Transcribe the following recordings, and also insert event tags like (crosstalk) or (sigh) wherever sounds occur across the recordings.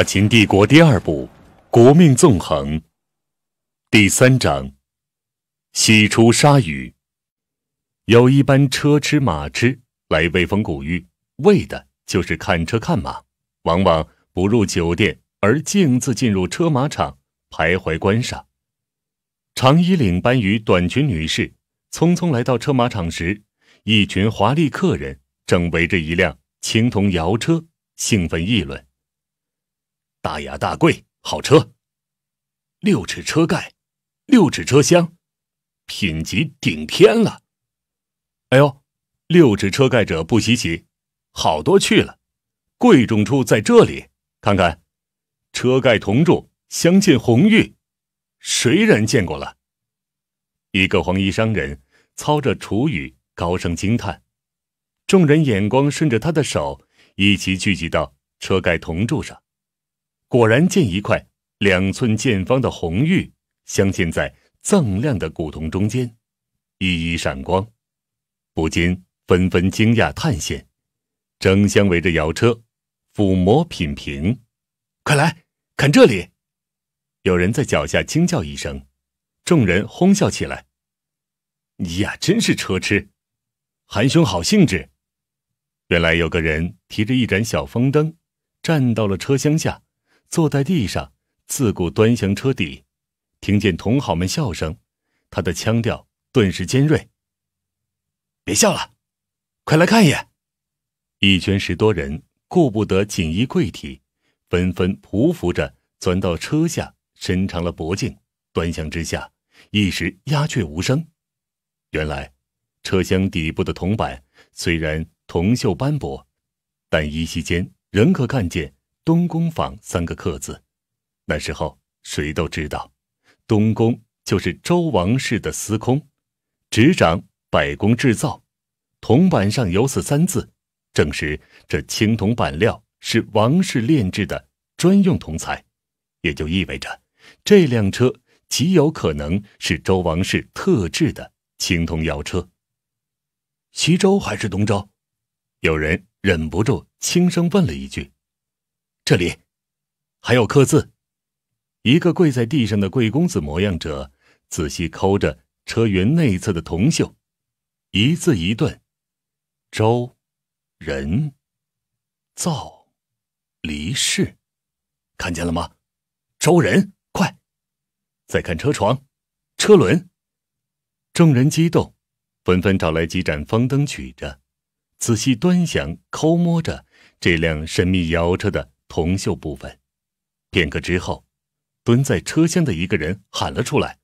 《大秦帝国》第二部，《国命纵横》第三章，《西出鲨鱼。有一班车痴马痴来威风古域，为的就是看车看马，往往不入酒店，而径自进入车马场徘徊观赏。长衣领班与短裙女士匆匆来到车马场时，一群华丽客人正围着一辆青铜摇车兴奋议论。大雅大贵，好车，六尺车盖，六尺车厢，品级顶天了。哎呦，六尺车盖者不稀奇，好多去了。贵重处在这里，看看，车盖铜柱镶嵌红玉，谁人见过了？一个黄衣商人操着楚语高声惊叹，众人眼光顺着他的手，一齐聚集到车盖铜柱上。果然见一块两寸见方的红玉镶嵌在锃亮的古铜中间，熠熠闪光，不禁纷纷惊讶叹羡，争相围着摇车，抚摸品评。快来看这里！有人在脚下惊叫一声，众人哄笑起来。呀，真是车痴！韩兄好兴致。原来有个人提着一盏小方灯，站到了车厢下。坐在地上，自顾端详车底，听见同好们笑声，他的腔调顿时尖锐。别笑了，快来看一眼！一圈十多人顾不得锦衣贵体，纷纷匍匐着钻到车下，伸长了脖颈，端详之下，一时鸦雀无声。原来，车厢底部的铜板虽然铜锈斑驳，但依稀间仍可看见。东宫坊三个刻字，那时候谁都知道，东宫就是周王室的司空，执掌百工制造。铜板上有此三字，证实这青铜板料是王室炼制的专用铜材，也就意味着这辆车极有可能是周王室特制的青铜摇车。西周还是东周？有人忍不住轻声问了一句。这里，还有刻字。一个跪在地上的贵公子模样者，仔细抠着车辕内侧的铜锈，一字一顿：“周人造离世，看见了吗？周人，快！再看车床、车轮。”众人激动，纷纷找来几盏方灯举着，仔细端详、抠摸着这辆神秘摇车的。铜锈部分。片刻之后，蹲在车厢的一个人喊了出来：“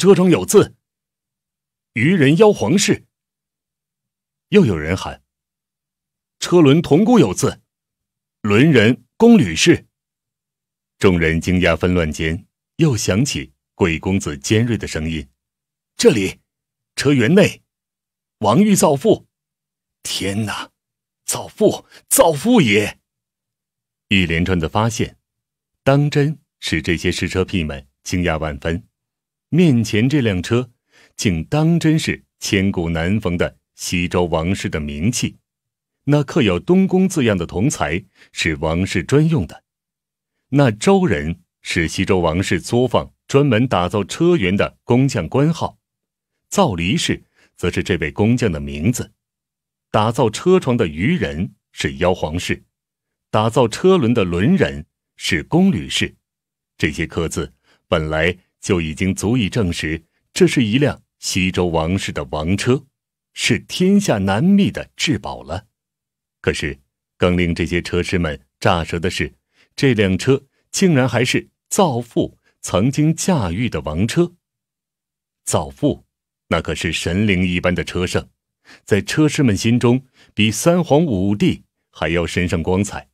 车窗有刺。”愚人妖皇室。”又有人喊：“车轮铜箍有刺。”轮人宫吕氏。众人惊讶纷乱间，又响起鬼公子尖锐的声音：“这里，车辕内，王玉造父。”天哪，造父，造父也。一连串的发现，当真使这些试车癖们惊讶万分。面前这辆车，竟当真是千古难逢的西周王室的名器。那刻有“东宫”字样的铜材是王室专用的。那“周人”是西周王室作坊专门打造车辕的工匠官号，“造离式则是这位工匠的名字。打造车床的“渔人”是妖皇氏。打造车轮的轮人是公女士，这些刻字本来就已经足以证实这是一辆西周王室的王车，是天下难觅的至宝了。可是，更令这些车师们咋舌的是，这辆车竟然还是造父曾经驾驭的王车。造父那可是神灵一般的车圣，在车师们心中比三皇五帝还要神圣光彩。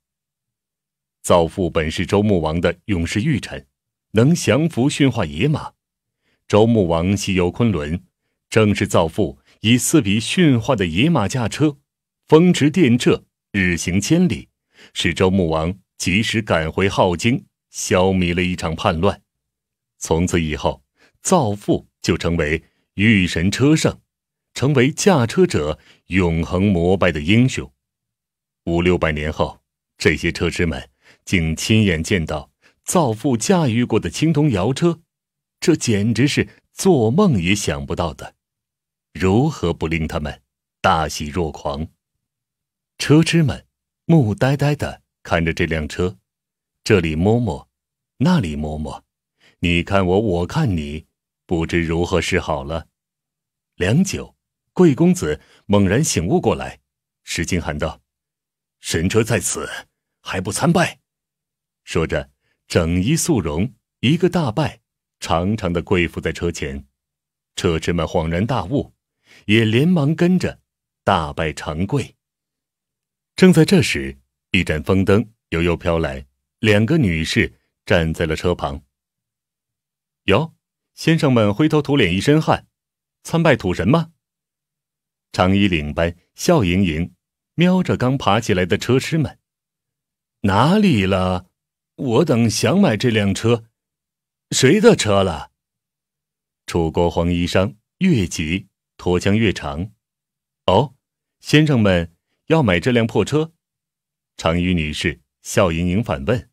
造父本是周穆王的勇士御臣，能降服驯化野马。周穆王西游昆仑，正是造父以四匹驯化的野马驾车，风驰电掣，日行千里，使周穆王及时赶回镐京，消弭了一场叛乱。从此以后，造父就成为御神车圣，成为驾车者永恒膜拜的英雄。五六百年后，这些车师们。竟亲眼见到造父驾驭过的青铜摇车，这简直是做梦也想不到的，如何不令他们大喜若狂？车痴们目呆呆的看着这辆车，这里摸摸，那里摸摸，你看我，我看你，不知如何是好了。良久，贵公子猛然醒悟过来，使劲喊道：“神车在此，还不参拜！”说着，整衣素容，一个大拜，长长的跪伏在车前。车臣们恍然大悟，也连忙跟着大拜长跪。正在这时，一盏风灯悠悠飘来，两个女士站在了车旁。哟，先生们灰头土脸，一身汗，参拜土神吗？长衣领班笑盈盈，瞄着刚爬起来的车师们，哪里了？我等想买这辆车，谁的车了？楚国黄衣商越急，拖枪越长。哦，先生们要买这辆破车？长衣女士笑盈盈反问：“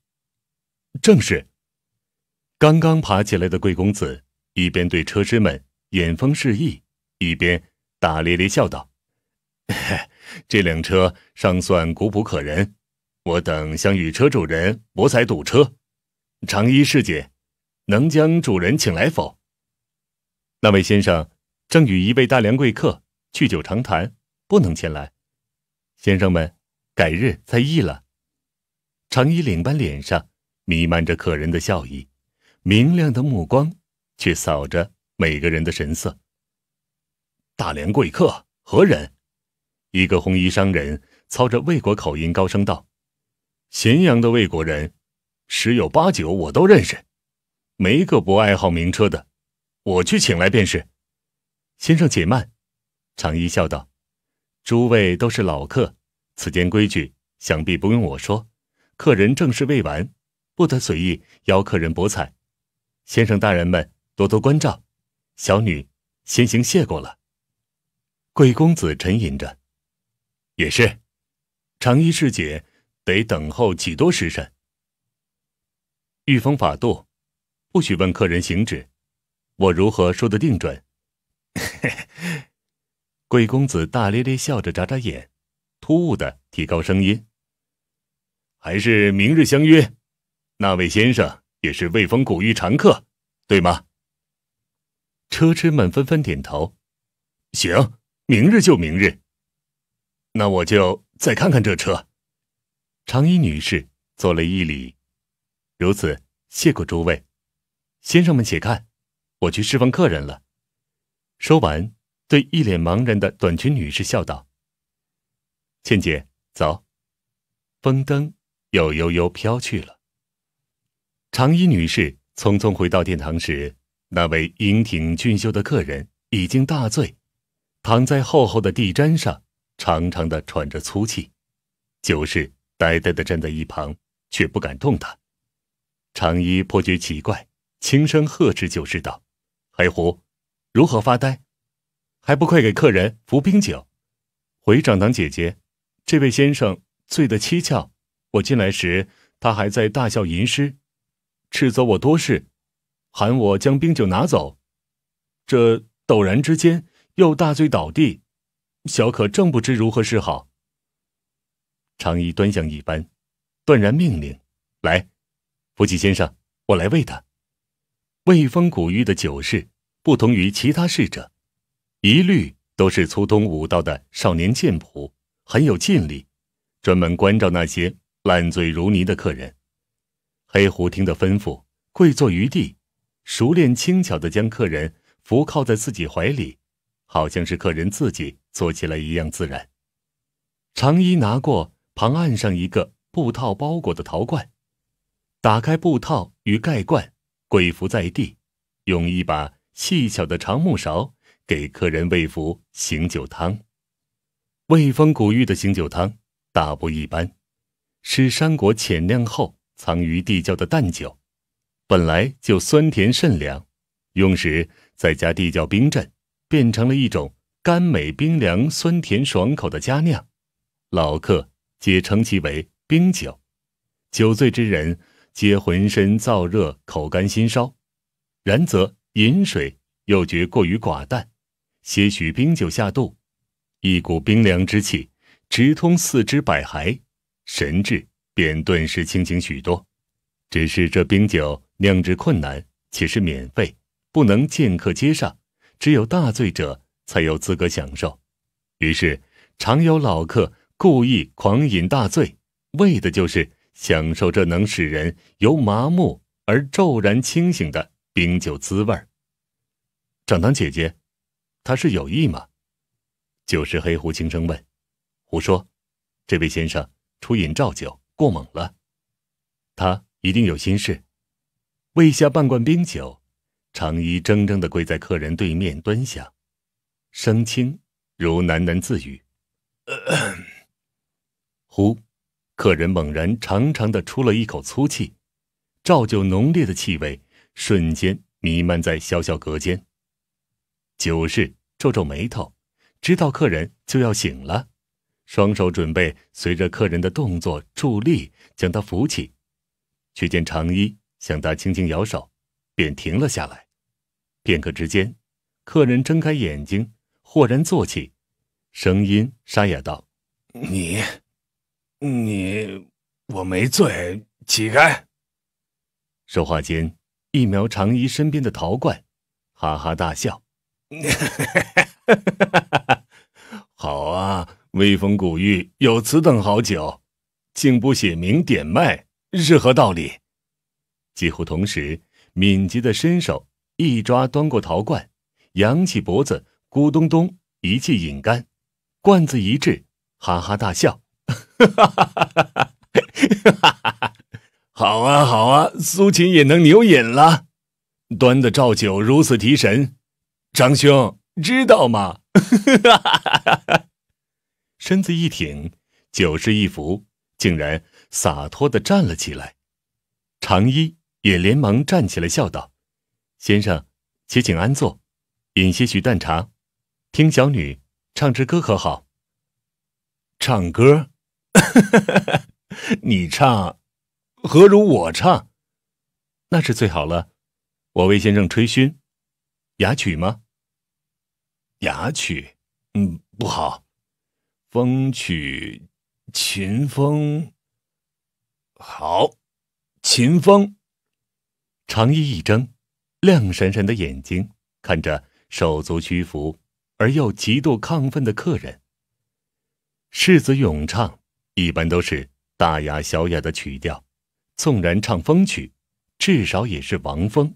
正是。”刚刚爬起来的贵公子一边对车师们眼风示意，一边大咧咧笑道：“ (laughs) 这辆车尚算古朴可人。”我等想与车主人博彩赌车，长衣侍姐，能将主人请来否？那位先生正与一位大连贵客去酒长谈，不能前来。先生们，改日再议了。长衣领班脸上弥漫着可人的笑意，明亮的目光却扫着每个人的神色。大连贵客何人？一个红衣商人操着魏国口音高声道。咸阳的魏国人，十有八九我都认识，没个不爱好名车的，我去请来便是。先生且慢，长一笑道：“诸位都是老客，此间规矩想必不用我说。客人正事未完，不得随意邀客人博彩。先生大人们多多关照，小女先行谢过了。”贵公子沉吟着：“也是，长一师姐。”得等候几多时辰？御风法度，不许问客人行止。我如何说得定准？(laughs) 贵公子大咧咧笑着眨眨眼，突兀的提高声音：“还是明日相约。那位先生也是魏风古玉常客，对吗？”车痴们纷纷点头。行，明日就明日。那我就再看看这车。长衣女士做了一礼，如此谢过诸位先生们，且看，我去侍奉客人了。说完，对一脸茫然的短裙女士笑道：“倩姐，走。”风灯又悠悠飘去了。长衣女士匆匆回到殿堂时，那位英挺俊秀的客人已经大醉，躺在厚厚的地毡上，长长的喘着粗气，酒是。呆呆的站在一旁，却不敢动弹。长衣颇觉奇怪，轻声呵斥酒师道：“黑狐，如何发呆？还不快给客人服冰酒！”回长堂姐姐，这位先生醉得蹊跷。我进来时，他还在大笑吟诗，斥责我多事，喊我将冰酒拿走。这陡然之间又大醉倒地，小可正不知如何是好。长衣端详一番，断然命令：“来，福气先生，我来喂他。”魏风古玉的酒事不同于其他侍者，一律都是粗通武道的少年剑谱，很有劲力，专门关照那些烂醉如泥的客人。黑狐听得吩咐，跪坐于地，熟练轻巧地将客人扶靠在自己怀里，好像是客人自己坐起来一样自然。长衣拿过。旁按上一个布套包裹的陶罐，打开布套与盖罐，跪伏在地，用一把细小的长木勺给客人喂服醒酒汤。味风古玉的醒酒汤大不一般，是山果浅酿后藏于地窖的淡酒，本来就酸甜甚凉，用时再加地窖冰镇，变成了一种甘美冰凉、酸甜爽口的佳酿，老客。皆称其为冰酒，酒醉之人皆浑身燥热，口干心烧，然则饮水又觉过于寡淡，些许冰酒下肚，一股冰凉之气直通四肢百骸，神智便顿时清醒许多。只是这冰酒酿制困难，且是免费，不能见客皆上，只有大醉者才有资格享受。于是常有老客。故意狂饮大醉，为的就是享受这能使人由麻木而骤然清醒的冰酒滋味儿。长堂姐姐，他是有意吗？酒师黑狐轻声问：“胡说，这位先生初饮照酒过猛了，他一定有心事。”喂下半罐冰酒，长衣怔怔的跪在客人对面端详，声轻如喃喃自语。呼，客人猛然长长的出了一口粗气，照旧浓烈的气味，瞬间弥漫在小小隔间。酒士皱皱眉头，知道客人就要醒了，双手准备随着客人的动作助力将他扶起，却见长衣向他轻轻摇手，便停了下来。片刻之间，客人睁开眼睛，豁然坐起，声音沙哑道：“你。”你我没醉，起开。说话间，一苗长衣身边的陶罐哈哈大笑：“ (laughs) 好啊，威风古玉有此等好酒，竟不写明点卖是何道理？”几乎同时，敏捷的伸手一抓端过陶罐，扬起脖子咕咚咚一气饮干，罐子一掷，哈哈大笑。哈哈哈哈哈！哈哈！好啊，好啊，苏秦也能牛饮了，端的赵酒如此提神，张兄知道吗？哈哈哈哈哈！身子一挺，酒势一伏，竟然洒脱的站了起来。长一也连忙站起来笑道：“先生，且请安坐，饮些许淡茶，听小女唱支歌可好？”唱歌。哈哈哈哈你唱，何如我唱？那是最好了。我为先生吹嘘，雅曲吗？雅曲，嗯，不好。风曲，秦风。好，秦风。长衣一睁，亮闪闪的眼睛看着手足屈服而又极度亢奋的客人。世子咏唱。一般都是大雅、小雅的曲调，纵然唱风曲，至少也是王风。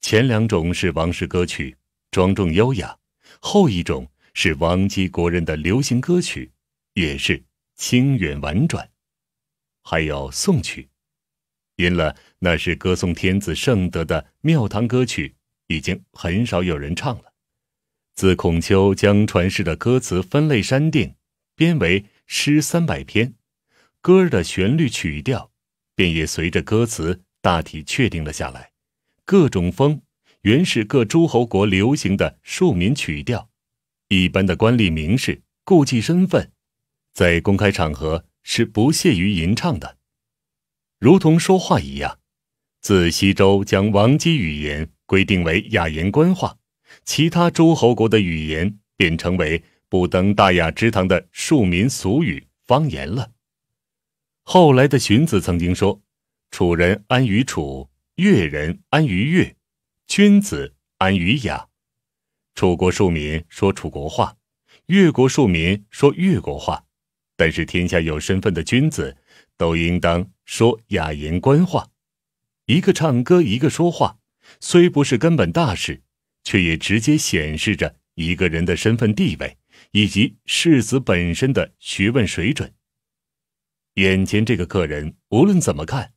前两种是王室歌曲，庄重优雅；后一种是王姬国人的流行歌曲，也是清远婉转。还有颂曲，因了那是歌颂天子圣德的庙堂歌曲，已经很少有人唱了。自孔丘将传世的歌词分类删定，编为。诗三百篇，歌儿的旋律曲调便也随着歌词大体确定了下来。各种风原是各诸侯国流行的庶民曲调，一般的官吏名士顾忌身份，在公开场合是不屑于吟唱的，如同说话一样。自西周将王姬语言规定为雅言官话，其他诸侯国的语言便成为。不登大雅之堂的庶民俗语、方言了。后来的荀子曾经说：“楚人安于楚，越人安于越，君子安于雅。”楚国庶民说楚国话，越国庶民说越国话，但是天下有身份的君子都应当说雅言官话。一个唱歌，一个说话，虽不是根本大事，却也直接显示着一个人的身份地位。以及世子本身的学问水准。眼前这个客人无论怎么看，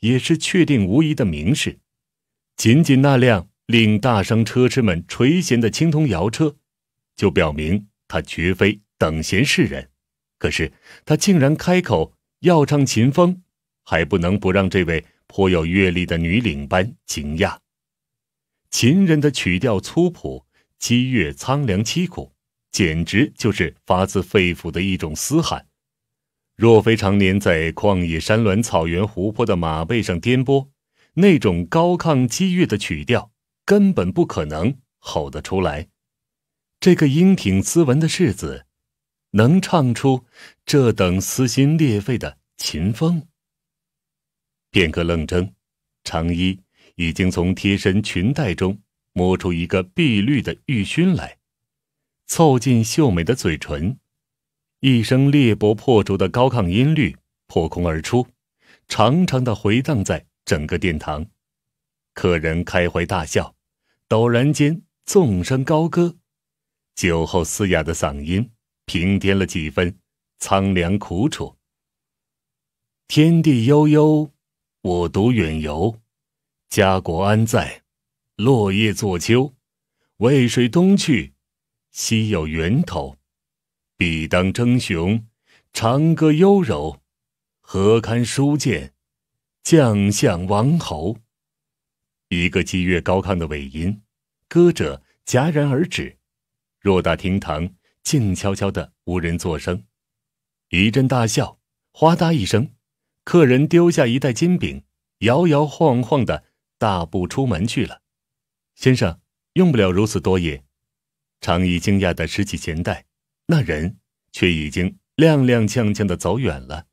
也是确定无疑的名士。仅仅那辆令大商车师们垂涎的青铜摇车，就表明他绝非等闲世人。可是他竟然开口要唱秦风，还不能不让这位颇有阅历的女领班惊讶。秦人的曲调粗朴，激越苍凉凄苦。简直就是发自肺腑的一种嘶喊，若非常年在旷野、山峦、草原、湖泊的马背上颠簸，那种高亢激越的曲调根本不可能吼得出来。这个英挺斯文的世子，能唱出这等撕心裂肺的秦风？片刻愣怔，长衣已经从贴身裙带中摸出一个碧绿的玉勋来。凑近秀美的嘴唇，一声裂帛破竹的高亢音律破空而出，长长的回荡在整个殿堂。客人开怀大笑，陡然间纵声高歌，酒后嘶哑的嗓音平添了几分苍凉苦楚。天地悠悠，我独远游，家国安在？落叶作秋，渭水东去。昔有源头，必当争雄；长歌悠柔，何堪书剑？将相王侯。一个激越高亢的尾音，歌者戛然而止。偌大厅堂静悄悄的，无人作声。一阵大笑，哗嗒一声，客人丢下一袋金饼，摇摇晃晃的大步出门去了。先生，用不了如此多也。长一惊讶的拾起钱袋，那人却已经踉踉跄跄的走远了。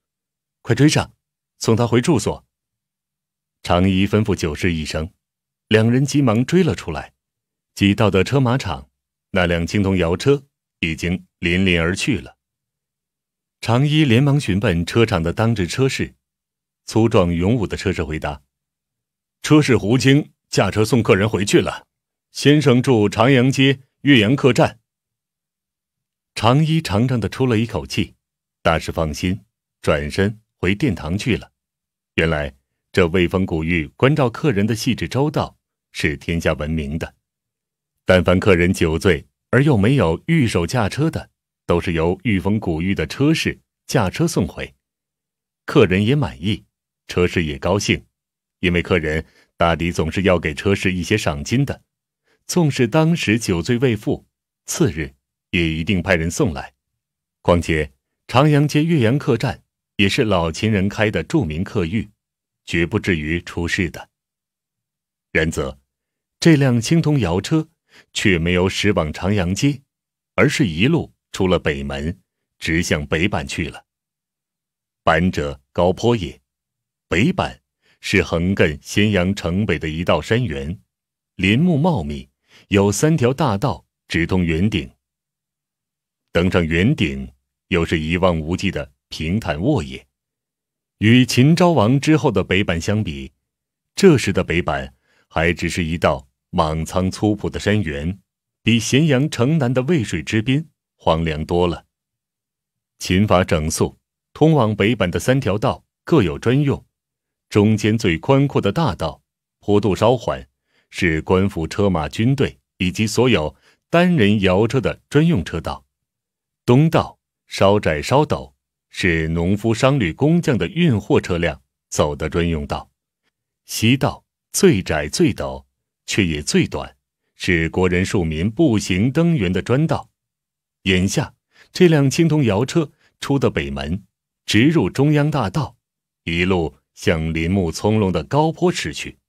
快追上，送他回住所。长一吩咐九世一声，两人急忙追了出来。挤到的车马场，那辆青铜摇车已经连连而去了。长一连忙询问车场的当值车士，粗壮勇武的车士回答：“车士胡青驾车送客人回去了。先生住长阳街。”岳阳客栈，长一长长的出了一口气，大师放心，转身回殿堂去了。原来这御风古玉关照客人的细致周到是天下闻名的。但凡客人酒醉而又没有御手驾车的，都是由御风古玉的车士驾车送回。客人也满意，车士也高兴，因为客人大抵总是要给车士一些赏金的。纵使当时酒醉未复，次日也一定派人送来。况且长阳街岳阳客栈也是老秦人开的著名客寓，绝不至于出事的。然则，这辆青铜摇车却没有驶往长阳街，而是一路出了北门，直向北坂去了。坂者高坡也，北坂是横亘咸阳城北的一道山原，林木茂密。有三条大道直通圆顶，登上圆顶，又是一望无际的平坦沃野。与秦昭王之后的北坂相比，这时的北坂还只是一道莽苍粗朴的山原，比咸阳城南的渭水之滨荒凉多了。秦法整肃，通往北坂的三条道各有专用，中间最宽阔的大道，坡度稍缓，是官府车马军队。以及所有单人摇车的专用车道，东道稍窄稍陡，是农夫商旅工匠的运货车辆走的专用道；西道最窄最陡，却也最短，是国人庶民步行登云的专道。眼下，这辆青铜摇车出的北门，直入中央大道，一路向林木葱茏的高坡驶去。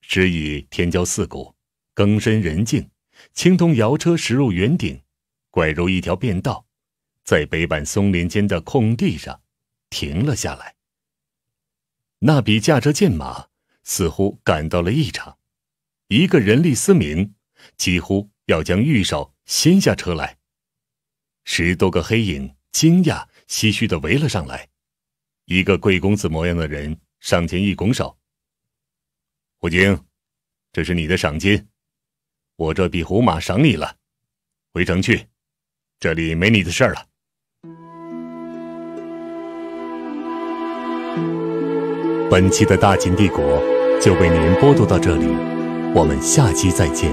时已天交四鼓。更深人静，青铜摇车驶入云顶，拐入一条便道，在北板松林间的空地上停了下来。那匹驾车剑马似乎感到了异常，一个人力嘶鸣，几乎要将玉手掀下车来。十多个黑影惊讶唏嘘地围了上来，一个贵公子模样的人上前一拱手：“胡京，这是你的赏金。”我这匹胡马赏你了，回城去，这里没你的事儿了。本期的大秦帝国就为您播读到这里，我们下期再见。